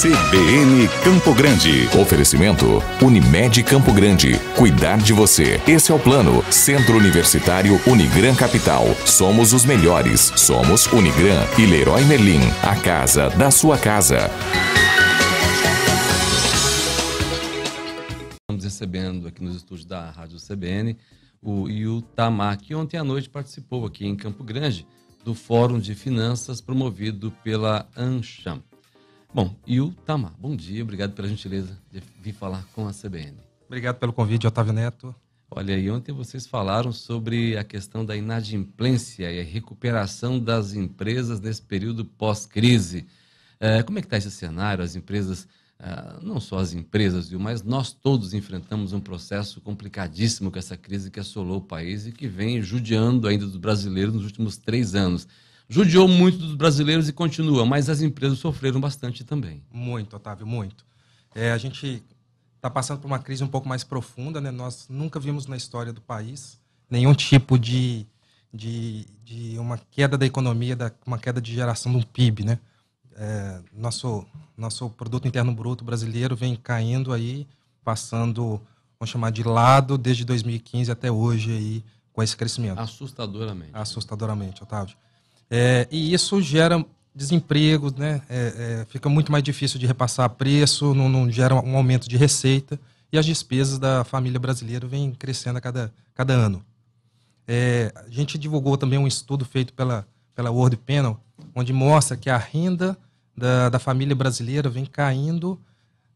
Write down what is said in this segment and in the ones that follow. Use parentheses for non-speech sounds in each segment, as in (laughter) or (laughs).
CBN Campo Grande. Oferecimento Unimed Campo Grande. Cuidar de você. Esse é o plano. Centro Universitário Unigran Capital. Somos os melhores. Somos Unigran e Leroy Merlin. A casa da sua casa. Estamos recebendo aqui nos estúdios da Rádio CBN o Iutamar, que ontem à noite participou aqui em Campo Grande do Fórum de Finanças promovido pela ANCHAM. Bom, e o Tamar, bom dia, obrigado pela gentileza de vir falar com a CBN. Obrigado pelo convite, Otávio Neto. Olha, e ontem vocês falaram sobre a questão da inadimplência e a recuperação das empresas nesse período pós-crise. É, como é que está esse cenário? As empresas, é, não só as empresas, viu, mas nós todos enfrentamos um processo complicadíssimo com essa crise que assolou o país e que vem judiando ainda dos brasileiros nos últimos três anos judiou muito dos brasileiros e continua, mas as empresas sofreram bastante também. Muito, Otávio, muito. É, a gente está passando por uma crise um pouco mais profunda, né? Nós nunca vimos na história do país nenhum tipo de, de, de uma queda da economia, da, uma queda de geração do PIB, né? É, nosso, nosso produto interno bruto brasileiro vem caindo aí, passando, vamos chamar de lado, desde 2015 até hoje aí, com esse crescimento. Assustadoramente. Assustadoramente, Otávio. É, e isso gera desemprego, né? É, é, fica muito mais difícil de repassar preço, não, não, gera um aumento de receita e as despesas da família brasileira vêm crescendo a cada, cada ano. É, a gente divulgou também um estudo feito pela, pela World Panel, onde mostra que a renda da, da família brasileira vem caindo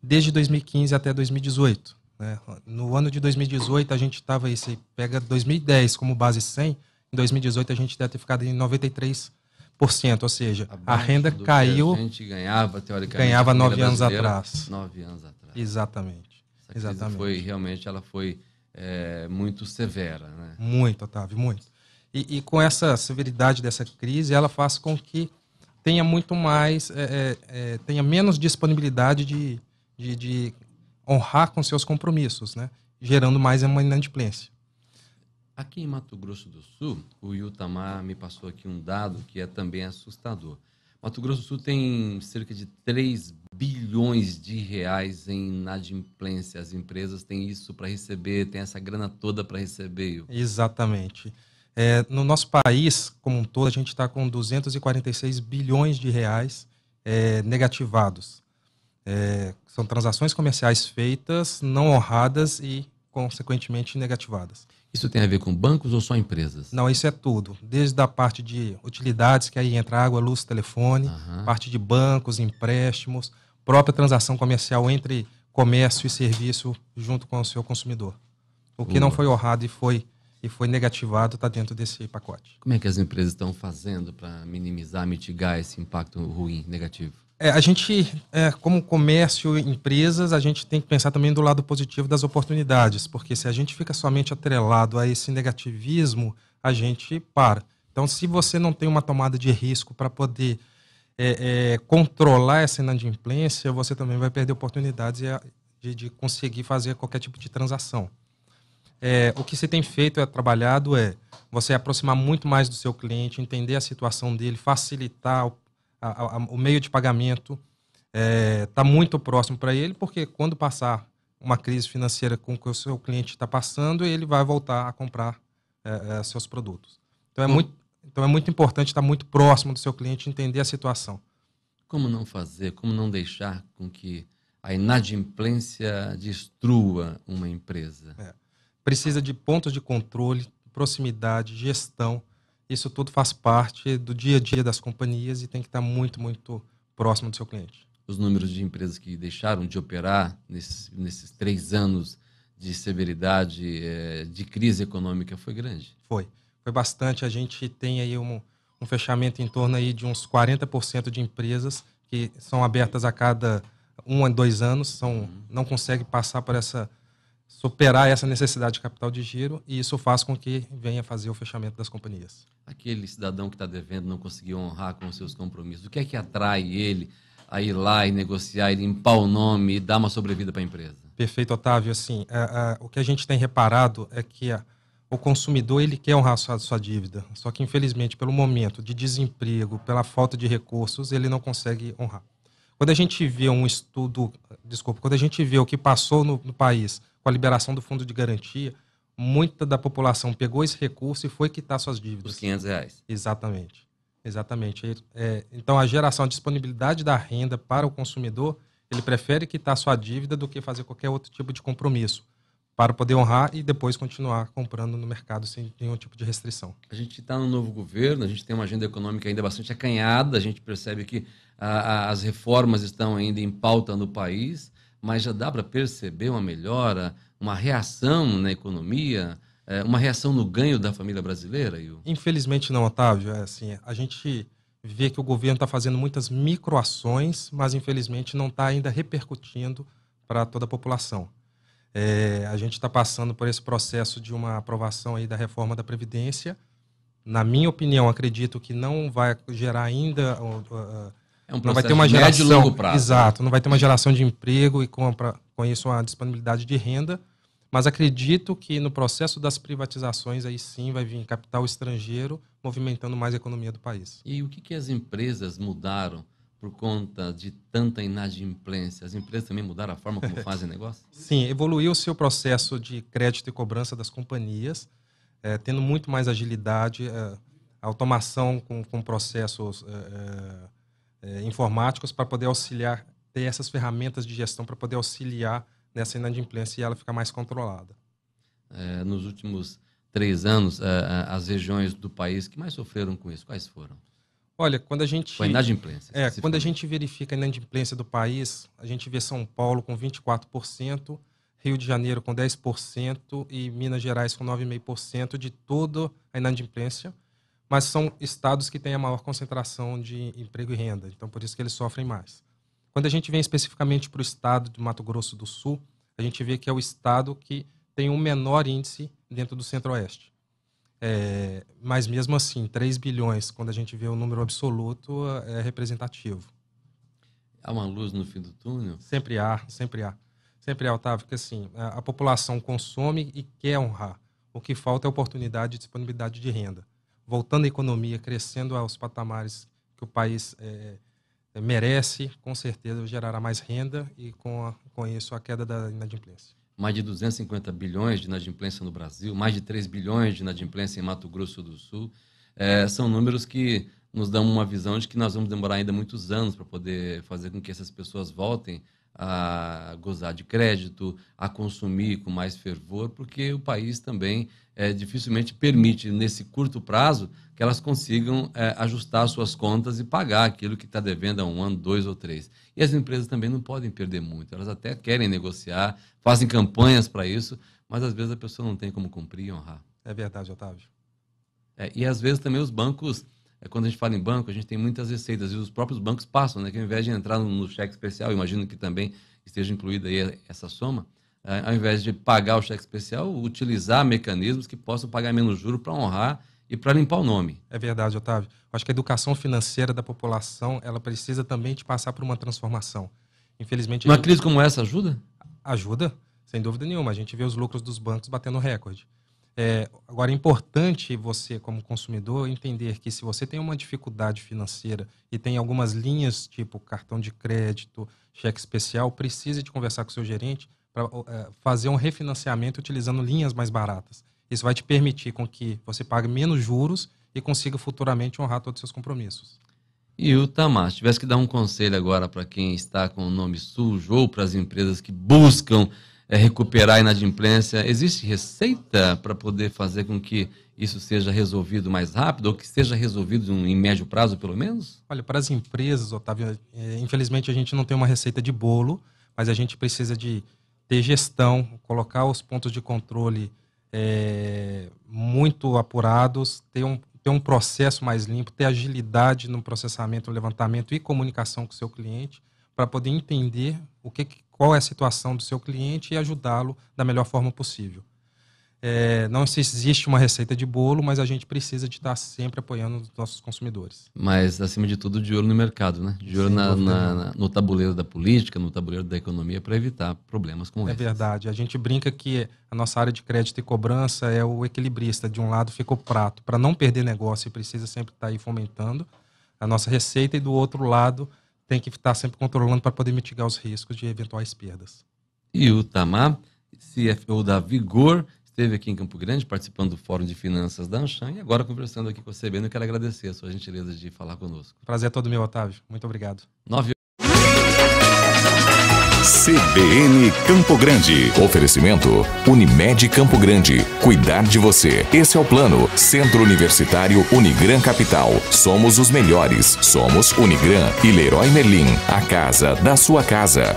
desde 2015 até 2018. Né? No ano de 2018, a gente estava, pega 2010 como base 100, em 2018 a gente deve ter ficado em 93%, ou seja, Abaixo a renda caiu. a gente ganhava, teoricamente. Ganhava nove anos atrás. Nove anos atrás. Exatamente. Essa Exatamente. foi realmente, ela foi é, muito severa, né? Muito, Otávio, muito. E, e, com essa severidade dessa crise, ela faz com que tenha muito mais, é, é, é tenha menos disponibilidade de, de, de honrar com seus compromissos, né? gerando mais uma inadimplência. Aqui em Mato Grosso do Sul, o Yutamar me passou aqui um dado que é também assustador. Mato Grosso do Sul tem cerca de 3 bilhões de reais em inadimplência. As empresas têm isso para receber, têm essa grana toda para receber. Exatamente. É, no nosso país, como um todo, a gente está com 246 bilhões de reais é, negativados. É, são transações comerciais feitas, não honradas e, consequentemente, negativadas. Isso tem a ver com bancos ou só empresas? Não, isso é tudo. Desde a parte de utilidades, que aí entra água, luz, telefone, uhum. parte de bancos, empréstimos, própria transação comercial entre comércio e serviço junto com o seu consumidor. O que não foi honrado e foi, e foi negativado está dentro desse pacote. Como é que as empresas estão fazendo para minimizar, mitigar esse impacto ruim, negativo? É, a gente, é, como comércio e empresas, a gente tem que pensar também do lado positivo das oportunidades, porque se a gente fica somente atrelado a esse negativismo, a gente para. Então, se você não tem uma tomada de risco para poder é, é controlar essa inadimplência, você também vai perder oportunidades de, de conseguir fazer qualquer tipo de transação. É, o que se tem feito é trabalhado é você aproximar muito mais do seu cliente, entender a situação dele, facilitar o a, a, o meio de pagamento está é, tá muito próximo para ele, porque quando passar uma crise financeira com que o seu cliente está passando, ele vai voltar a comprar é, é, seus produtos. Então é, muito, então é muito importante estar tá muito próximo do seu cliente, entender a situação. Como não fazer, como não deixar com que a inadimplência destrua uma empresa? É. Precisa de pontos de controle, proximidade, gestão, isso tudo faz parte do dia a dia das companhias e tem que estar muito, muito próximo do seu cliente. Os números de empresas que deixaram de operar nesses, nesses três anos de severidade, é, de crise econômica, foi grande? Foi. Foi bastante. A gente tem aí um, um fechamento em torno aí de uns 40% de empresas que são abertas a cada um a dois anos, são, uhum. não conseguem passar por essa superar essa necessidade de capital de giro e isso faz com que venha fazer o fechamento das companhias. Aquele cidadão que está devendo não conseguiu honrar com os seus compromissos, o que é que atrai ele a ir lá e negociar, e limpar o nome e dar uma sobrevida para a empresa? Perfeito, Otávio. Assim, é, é, o que a gente tem reparado é que a, o consumidor ele quer honrar sua, sua dívida, só que infelizmente pelo momento de desemprego, pela falta de recursos, ele não consegue honrar. Quando a gente vê um estudo, desculpa, quando a gente vê o que passou no, no país com a liberação do fundo de garantia, muita da população pegou esse recurso e foi quitar suas dívidas. Os 500 reais. Exatamente. Exatamente. É, então, a geração, a disponibilidade da renda para o consumidor, ele prefere quitar sua dívida do que fazer qualquer outro tipo de compromisso para poder honrar e depois continuar comprando no mercado sem nenhum tipo de restrição. A gente está no novo governo, a gente tem uma agenda econômica ainda bastante acanhada, a gente percebe que a, a, as reformas estão ainda em pauta no país mas já dá para perceber uma melhora, uma reação na economia, é, uma reação no ganho da família brasileira? Yu? Infelizmente não, Otávio. É assim, a gente vê que o governo está fazendo muitas microações, mas infelizmente não está ainda repercutindo para toda a população. É, a gente está passando por esse processo de uma aprovação aí da reforma da Previdência. Na minha opinião, acredito que não vai gerar ainda uh, uh, é um não vai ter uma geração, longo prazo. Exato, né? não vai ter uma geração de emprego e compra, com isso uma disponibilidade de renda, mas acredito que no processo das privatizações aí sim vai vir capital estrangeiro movimentando mais a economia do país. E o que, que as empresas mudaram por conta de tanta inadimplência? As empresas também mudaram a forma como (laughs) fazem negócio? Sim, evoluiu o seu processo de crédito e cobrança das companhias, é, tendo muito mais agilidade, é, automação com, com processos... É, é, informáticos para poder auxiliar, ter essas ferramentas de gestão para poder auxiliar nessa inadimplência e ela ficar mais controlada. É, nos últimos três anos, é, é, as regiões do país que mais sofreram com isso, quais foram? Olha, quando a gente. Foi inadimplência. É, quando a gente verifica a inadimplência do país, a gente vê São Paulo com 24%, Rio de Janeiro com 10% e Minas Gerais com 9,5% de toda a inadimplência mas são estados que têm a maior concentração de emprego e renda, então por isso que eles sofrem mais. Quando a gente vem especificamente para o estado do Mato Grosso do Sul, a gente vê que é o estado que tem o um menor índice dentro do Centro-Oeste. É, mas mesmo assim, 3 bilhões, quando a gente vê o número absoluto, é representativo. Há uma luz no fim do túnel? Sempre há, sempre há. Sempre há, Otávio, porque assim, a, a população consome e quer honrar. O que falta é oportunidade e disponibilidade de renda voltando à economia, crescendo aos patamares que o país é, é, merece, com certeza gerará mais renda e com, a, com isso a queda da inadimplência. Mais de 250 bilhões de inadimplência no Brasil, mais de 3 bilhões de inadimplência em Mato Grosso do Sul, é, são números que nos dão uma visão de que nós vamos demorar ainda muitos anos para poder fazer com que essas pessoas voltem a gozar de crédito, a consumir com mais fervor, porque o país também é, dificilmente permite, nesse curto prazo, que elas consigam é, ajustar suas contas e pagar aquilo que está devendo há um ano, dois ou três. E as empresas também não podem perder muito, elas até querem negociar, fazem campanhas para isso, mas às vezes a pessoa não tem como cumprir e honrar. É verdade, Otávio. É, e às vezes também os bancos é, quando a gente fala em banco, a gente tem muitas receitas e os próprios bancos passam, né? Que ao invés de entrar no, no cheque especial, imagino que também esteja incluída aí essa soma, é, ao invés de pagar o cheque especial, utilizar mecanismos que possam pagar menos juro para honrar e para limpar o nome. É verdade, Otávio. Acho que a educação financeira da população, ela precisa também de passar por uma transformação. Infelizmente... Uma gente... crise como essa ajuda? Ajuda, sem dúvida nenhuma. A gente vê os lucros dos bancos batendo recorde. É, agora, é importante você, como consumidor, entender que se você tem uma dificuldade financeira e tem algumas linhas, tipo cartão de crédito, cheque especial, precise de conversar com seu gerente para é, fazer um refinanciamento utilizando linhas mais baratas. Isso vai te permitir com que você pague menos juros e consiga futuramente honrar todos os seus compromissos. E o Tamar, se tivesse que dar um conselho agora para quem está com o nome sujo ou para as empresas que buscam é, recuperar a inadimplência? Existe receita para poder fazer com que isso seja resolvido mais rápido ou que seja resolvido em médio prazo, pelo menos? Olha, para as empresas, Otávio, é, infelizmente a gente não tem uma receita de bolo, mas a gente precisa de ter gestão, colocar os pontos de controle é, muito apurados, ter um, ter um processo mais limpo, ter agilidade no processamento, levantamento e comunicação com o seu cliente para poder entender o que, qual é a situação do seu cliente e ajudá-lo da melhor forma possível. É, não existe uma receita de bolo, mas a gente precisa de estar sempre apoiando os nossos consumidores. Mas, acima de tudo, de olho no mercado, né? De olho na, na, na, no tabuleiro da política, no tabuleiro da economia, para evitar problemas como é esses. É verdade. A gente brinca que a nossa área de crédito e cobrança é o equilibrista. De um lado fica o prato, para não perder negócio, precisa sempre estar tá aí fomentando a nossa receita, e do outro lado tem que estar sempre controlando para poder mitigar os riscos de eventuais perdas. E o Tamar, CFO da Vigor, esteve aqui em Campo Grande participando do Fórum de Finanças da Anchan e agora conversando aqui com a CBN. Eu quero agradecer a sua gentileza de falar conosco. Prazer é todo meu, Otávio. Muito obrigado. 9 CBN Campo Grande. Oferecimento Unimed Campo Grande. Cuidar de você. Esse é o plano. Centro Universitário Unigran Capital. Somos os melhores. Somos Unigran e Leroy Merlin. A casa da sua casa.